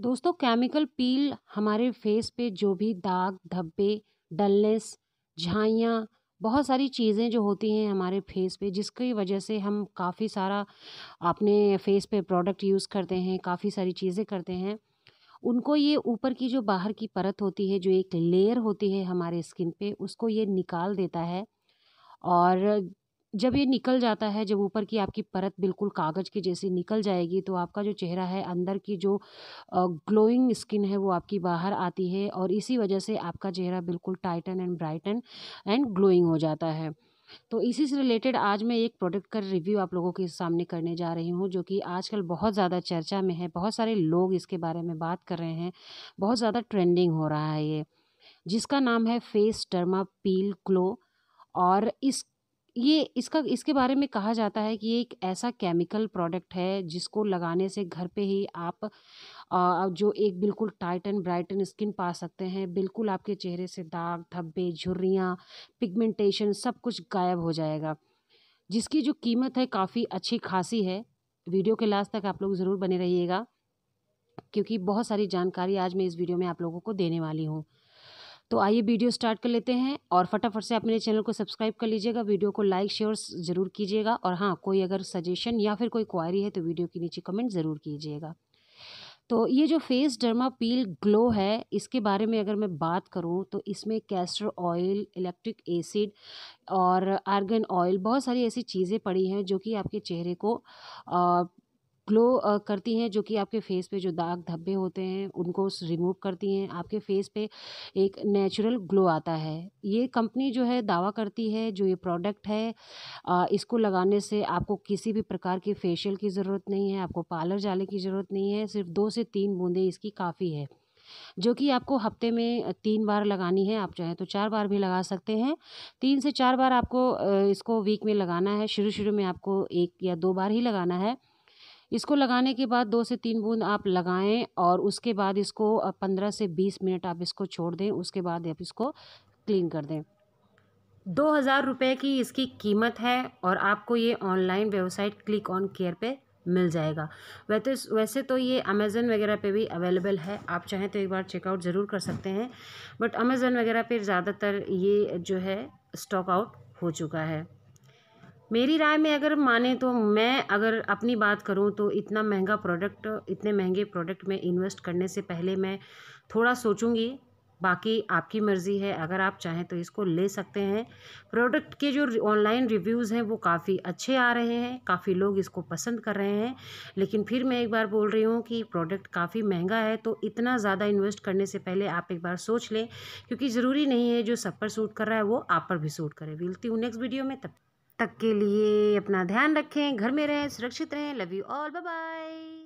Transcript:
दोस्तों chemical peel हमारे face पे जो भी दाग धब्बे डलनेस झाइयाँ बहुत सारी चीज़ें जो होती हैं हमारे फेस पे जिसकी वजह से हम काफ़ी सारा अपने फेस पे प्रोडक्ट यूज़ करते हैं काफ़ी सारी चीज़ें करते हैं उनको ये ऊपर की जो बाहर की परत होती है जो एक लेयर होती है हमारे स्किन पे उसको ये निकाल देता है और जब ये निकल जाता है जब ऊपर की आपकी परत बिल्कुल कागज़ के जैसी निकल जाएगी तो आपका जो चेहरा है अंदर की जो ग्लोइंग स्किन है वो आपकी बाहर आती है और इसी वजह से आपका चेहरा बिल्कुल tighten and brighten and glowing हो जाता है तो इसी से रिलेटेड आज मैं एक प्रोडक्ट का रिव्यू आप लोगों के सामने करने जा रही हूँ जो कि आजकल बहुत ज़्यादा चर्चा में है बहुत सारे लोग इसके बारे में बात कर रहे हैं बहुत ज़्यादा ट्रेंडिंग हो रहा है ये जिसका नाम है फेस टर्मा पील ग्लो और इस ये इसका इसके बारे में कहा जाता है कि ये एक ऐसा केमिकल प्रोडक्ट है जिसको लगाने से घर पे ही आप आ, जो एक बिल्कुल tight and bright and skin पा सकते हैं बिल्कुल आपके चेहरे से दाग धब्बे झुर्रियाँ पिगमेंटेशन सब कुछ गायब हो जाएगा जिसकी जो कीमत है काफ़ी अच्छी खासी है वीडियो के लास्ट तक आप लोग ज़रूर बने रहिएगा क्योंकि बहुत सारी जानकारी आज मैं इस वीडियो में आप लोगों को देने वाली हूँ तो आइए वीडियो स्टार्ट कर लेते हैं और फटाफट से आप मेरे चैनल को सब्सक्राइब कर लीजिएगा वीडियो को लाइक शेयर ज़रूर कीजिएगा और हाँ कोई अगर सजेशन या फिर कोई क्वायरी है तो वीडियो के नीचे कमेंट ज़रूर कीजिएगा तो ये जो फेस डर्मा पील ग्लो है इसके बारे में अगर मैं बात करूँ तो इसमें कैस्टर ऑयल इलेक्ट्रिक एसिड और आर्गन ऑयल बहुत सारी ऐसी चीज़ें पड़ी हैं जो कि आपके चेहरे को ग्लो करती हैं जो कि आपके फेस पे जो दाग धब्बे होते हैं उनको रिमूव करती हैं आपके फेस पे एक नेचुरल ग्लो आता है ये कंपनी जो है दावा करती है जो ये प्रोडक्ट है इसको लगाने से आपको किसी भी प्रकार की फेशियल की ज़रूरत नहीं है आपको पार्लर जाने की ज़रूरत नहीं है सिर्फ दो से तीन बूंदें इसकी काफ़ी है जो कि आपको हफ्ते में तीन बार लगानी है आप चाहें तो चार बार भी लगा सकते हैं तीन से चार बार आपको इसको वीक में लगाना है शुरू शुरू में आपको एक या दो बार ही लगाना है इसको लगाने के बाद दो से तीन बूंद आप लगाएं और उसके बाद इसको पंद्रह से बीस मिनट आप इसको छोड़ दें उसके बाद आप इसको क्लीन कर दें दो हज़ार रुपये की इसकी कीमत है और आपको ये online website click on care पे मिल जाएगा वैसे वैसे तो ये अमेज़न वगैरह पे भी अवेलेबल है आप चाहें तो एक बार चेकआउट ज़रूर कर सकते हैं बट अमेज़न वगैरह पे ज़्यादातर ये जो है स्टॉक आउट हो चुका है मेरी राय में अगर माने तो मैं अगर अपनी बात करूँ तो इतना महंगा प्रोडक्ट इतने महंगे प्रोडक्ट में इन्वेस्ट करने से पहले मैं थोड़ा सोचूंगी बाकी आपकी मर्ज़ी है अगर आप चाहें तो इसको ले सकते हैं प्रोडक्ट के जो ऑनलाइन रिव्यूज़ हैं वो काफ़ी अच्छे आ रहे हैं काफ़ी लोग इसको पसंद कर रहे हैं लेकिन फिर मैं एक बार बोल रही हूँ कि प्रोडक्ट काफ़ी महंगा है तो इतना ज़्यादा इन्वेस्ट करने से पहले आप एक बार सोच लें क्योंकि ज़रूरी नहीं है जो सब पर सूट कर रहा है वो आप पर भी सूट करें मिलती हूँ नेक्स्ट वीडियो में तब तक के लिए अपना ध्यान रखें घर में रहें सुरक्षित रहें love you all bye bye